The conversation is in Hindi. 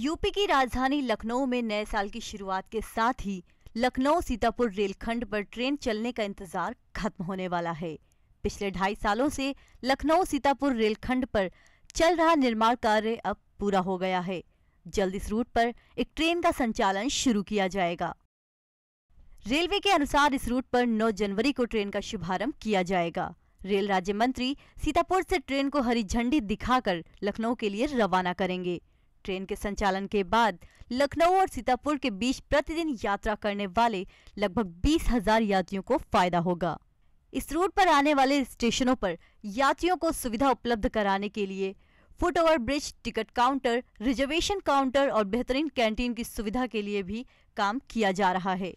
यूपी की राजधानी लखनऊ में नए साल की शुरुआत के साथ ही लखनऊ सीतापुर रेलखंड पर ट्रेन चलने का इंतजार खत्म होने वाला है पिछले ढाई सालों से लखनऊ सीतापुर रेलखंड पर चल रहा निर्माण कार्य अब पूरा हो गया है जल्द इस रूट पर एक ट्रेन का संचालन शुरू किया जाएगा रेलवे के अनुसार इस रूट पर 9 जनवरी को ट्रेन का शुभारंभ किया जाएगा रेल राज्य मंत्री सीतापुर से ट्रेन को हरी झंडी दिखाकर लखनऊ के लिए रवाना करेंगे ट्रेन के संचालन के बाद लखनऊ और सीतापुर के बीच प्रतिदिन यात्रा करने वाले लगभग बीस हजार यात्रियों को फायदा होगा इस रूट पर आने वाले स्टेशनों पर यात्रियों को सुविधा उपलब्ध कराने के लिए foot over bridge ticket counter reservation counter और बेहतरीन कैंटीन की सुविधा के लिए भी काम किया जा रहा है